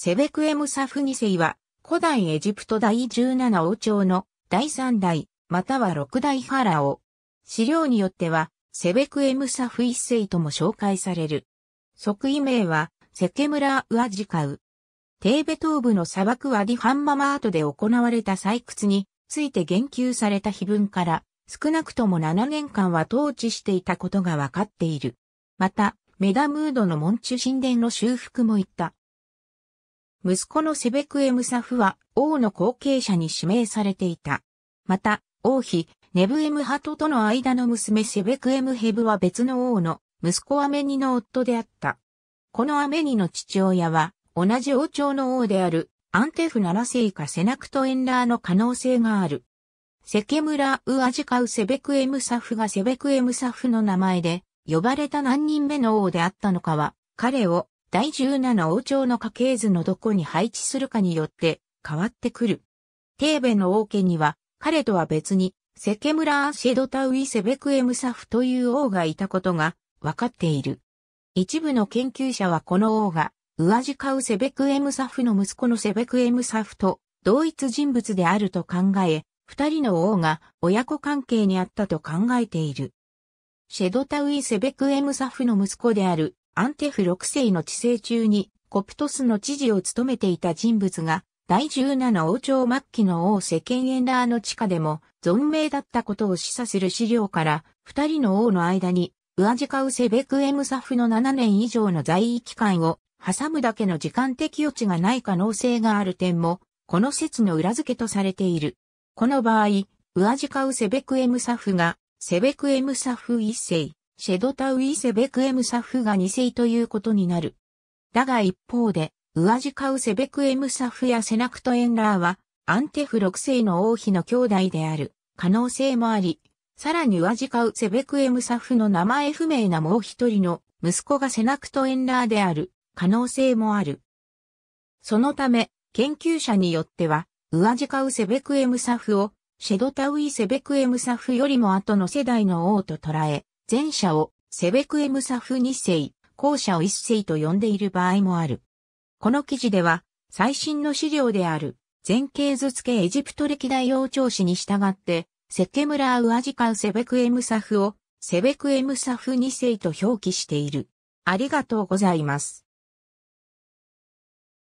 セベクエムサフ2世は、古代エジプト第17王朝の第3代、または6代ファラオ。資料によっては、セベクエムサフ1世とも紹介される。即位名は、セケムラー・ウアジカウ。テーベ東部の砂漠ワディ・ハンママートで行われた採掘について言及された碑文から、少なくとも7年間は統治していたことがわかっている。また、メダムードの門中神殿の修復もいった。息子のセベクエムサフは王の後継者に指名されていた。また、王妃、ネブエムハトとの間の娘セベクエムヘブは別の王の息子アメニの夫であった。このアメニの父親は同じ王朝の王であるアンテフ7世かセナクトエンラーの可能性がある。セケムラ・ウ・アジカウ・セベクエムサフがセベクエムサフの名前で呼ばれた何人目の王であったのかは彼を第17王朝の家系図のどこに配置するかによって変わってくる。テーベの王家には、彼とは別に、セケムラーシェドタウイセベクエムサフという王がいたことが分かっている。一部の研究者はこの王が、ウアジカウセベクエムサフの息子のセベクエムサフと同一人物であると考え、二人の王が親子関係にあったと考えている。シェドタウイセベクエムサフの息子であるアンテフ6世の治世中にコプトスの知事を務めていた人物が、第17王朝末期の王世間エンラーの地下でも存命だったことを示唆する資料から、二人の王の間に、ウアジカウセベクエムサフの7年以上の在位期間を挟むだけの時間的余地がない可能性がある点も、この説の裏付けとされている。この場合、ウアジカウセベクエムサフが、セベクエムサフ1世、シェドタウイセベクエムサフが2世ということになる。だが一方で、ウアジカウセベクエムサフやセナクトエンラーは、アンテフ6世の王妃の兄弟である可能性もあり、さらにウアジカウセベクエムサフの名前不明なもう一人の息子がセナクトエンラーである可能性もある。そのため、研究者によっては、ウアジカウセベクエムサフをシェドタウイセベクエムサフよりも後の世代の王と捉え、前者をセベクエムサフ2世、後者を1世と呼んでいる場合もある。この記事では、最新の資料である、前景図付けエジプト歴代王朝史に従って、セケムラーウアジカウセベクエムサフを、セベクエムサフ2世と表記している。ありがとうございます。